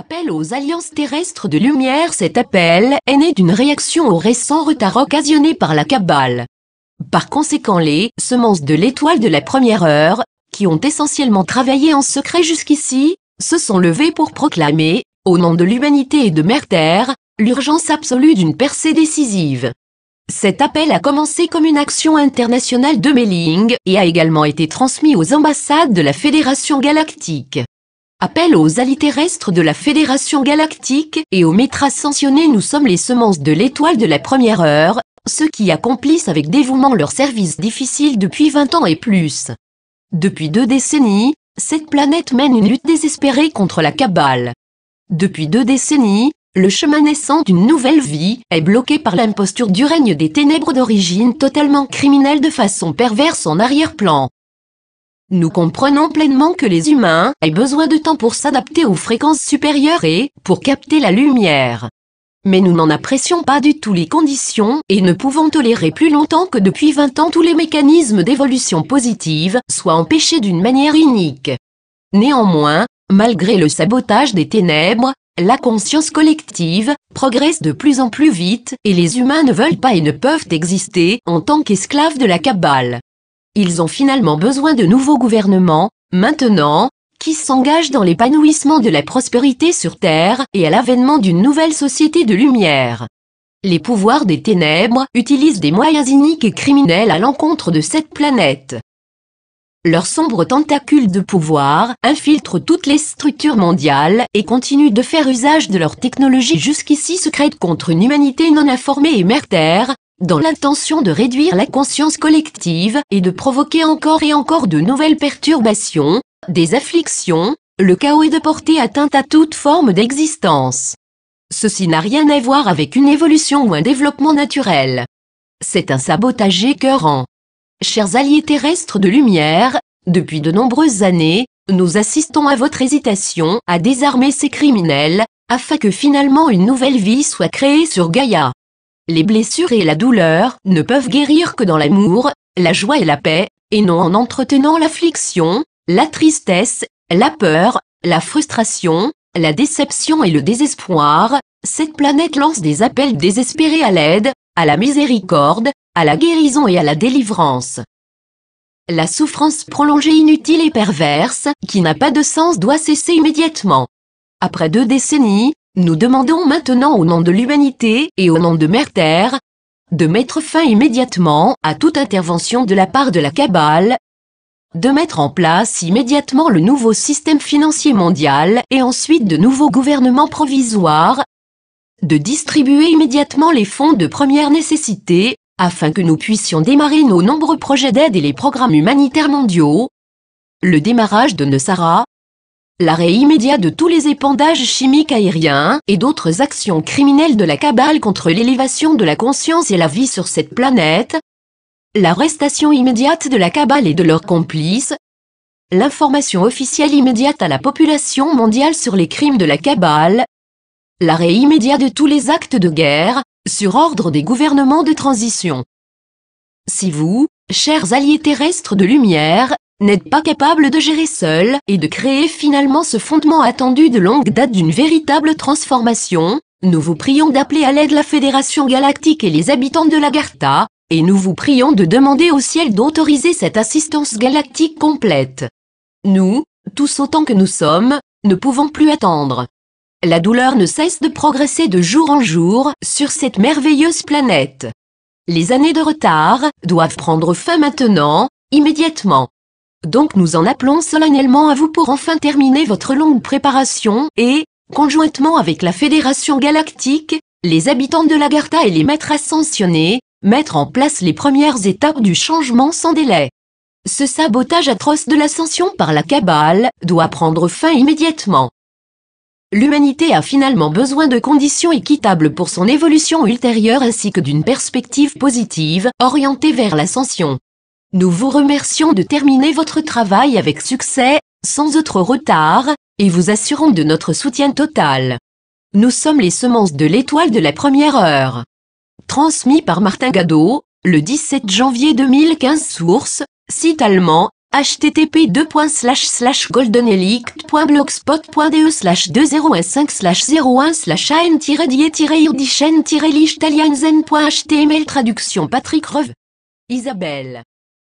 Appel aux alliances terrestres de lumière Cet appel est né d'une réaction au récent retard occasionné par la cabale. Par conséquent les semences de l'étoile de la première heure, qui ont essentiellement travaillé en secret jusqu'ici, se sont levées pour proclamer, au nom de l'humanité et de Mère Terre, l'urgence absolue d'une percée décisive. Cet appel a commencé comme une action internationale de mailing et a également été transmis aux ambassades de la Fédération galactique. Appel aux alliés terrestres de la Fédération Galactique et aux maîtres ascensionnés nous sommes les semences de l'étoile de la première heure, ceux qui accomplissent avec dévouement leur service difficile depuis 20 ans et plus. Depuis deux décennies, cette planète mène une lutte désespérée contre la cabale. Depuis deux décennies, le chemin naissant d'une nouvelle vie est bloqué par l'imposture du règne des ténèbres d'origine totalement criminelle de façon perverse en arrière-plan. Nous comprenons pleinement que les humains aient besoin de temps pour s'adapter aux fréquences supérieures et pour capter la lumière. Mais nous n'en apprécions pas du tout les conditions et ne pouvons tolérer plus longtemps que depuis 20 ans tous les mécanismes d'évolution positive soient empêchés d'une manière unique. Néanmoins, malgré le sabotage des ténèbres, la conscience collective progresse de plus en plus vite et les humains ne veulent pas et ne peuvent exister en tant qu'esclaves de la cabale ils ont finalement besoin de nouveaux gouvernements, maintenant, qui s'engagent dans l'épanouissement de la prospérité sur Terre et à l'avènement d'une nouvelle société de lumière. Les pouvoirs des ténèbres utilisent des moyens iniques et criminels à l'encontre de cette planète. Leurs sombres tentacules de pouvoir infiltrent toutes les structures mondiales et continuent de faire usage de leur technologie jusqu'ici secrète contre une humanité non informée et mère dans l'intention de réduire la conscience collective et de provoquer encore et encore de nouvelles perturbations, des afflictions, le chaos et de porter atteinte à toute forme d'existence. Ceci n'a rien à voir avec une évolution ou un développement naturel. C'est un sabotage écœurant. Chers alliés terrestres de lumière, depuis de nombreuses années, nous assistons à votre hésitation à désarmer ces criminels, afin que finalement une nouvelle vie soit créée sur Gaïa. Les blessures et la douleur ne peuvent guérir que dans l'amour, la joie et la paix, et non en entretenant l'affliction, la tristesse, la peur, la frustration, la déception et le désespoir. Cette planète lance des appels désespérés à l'aide, à la miséricorde, à la guérison et à la délivrance. La souffrance prolongée inutile et perverse, qui n'a pas de sens, doit cesser immédiatement. Après deux décennies, nous demandons maintenant au nom de l'humanité et au nom de Mère Terre de mettre fin immédiatement à toute intervention de la part de la cabale, de mettre en place immédiatement le nouveau système financier mondial et ensuite de nouveaux gouvernements provisoires, de distribuer immédiatement les fonds de première nécessité afin que nous puissions démarrer nos nombreux projets d'aide et les programmes humanitaires mondiaux, le démarrage de Nessara, l'arrêt immédiat de tous les épandages chimiques aériens et d'autres actions criminelles de la cabale contre l'élévation de la conscience et la vie sur cette planète, l'arrestation immédiate de la cabale et de leurs complices, l'information officielle immédiate à la population mondiale sur les crimes de la cabale, l'arrêt immédiat de tous les actes de guerre, sur ordre des gouvernements de transition. Si vous, chers alliés terrestres de lumière, n'êtes pas capable de gérer seul et de créer finalement ce fondement attendu de longue date d'une véritable transformation, nous vous prions d'appeler à l'aide la Fédération Galactique et les habitants de Lagarta, et nous vous prions de demander au ciel d'autoriser cette assistance galactique complète. Nous, tous autant que nous sommes, ne pouvons plus attendre. La douleur ne cesse de progresser de jour en jour sur cette merveilleuse planète. Les années de retard doivent prendre fin maintenant, immédiatement. Donc nous en appelons solennellement à vous pour enfin terminer votre longue préparation et, conjointement avec la Fédération Galactique, les habitants de Lagarta et les maîtres ascensionnés, mettre en place les premières étapes du changement sans délai. Ce sabotage atroce de l'ascension par la cabale doit prendre fin immédiatement. L'humanité a finalement besoin de conditions équitables pour son évolution ultérieure ainsi que d'une perspective positive orientée vers l'ascension. Nous vous remercions de terminer votre travail avec succès, sans autre retard, et vous assurons de notre soutien total. Nous sommes les semences de l'étoile de la première heure. Transmis par Martin Gadeau, le 17 janvier 2015 source, site allemand, http slash 2015 01 an die lichtalienzenhtml traduction Patrick Rev, Isabelle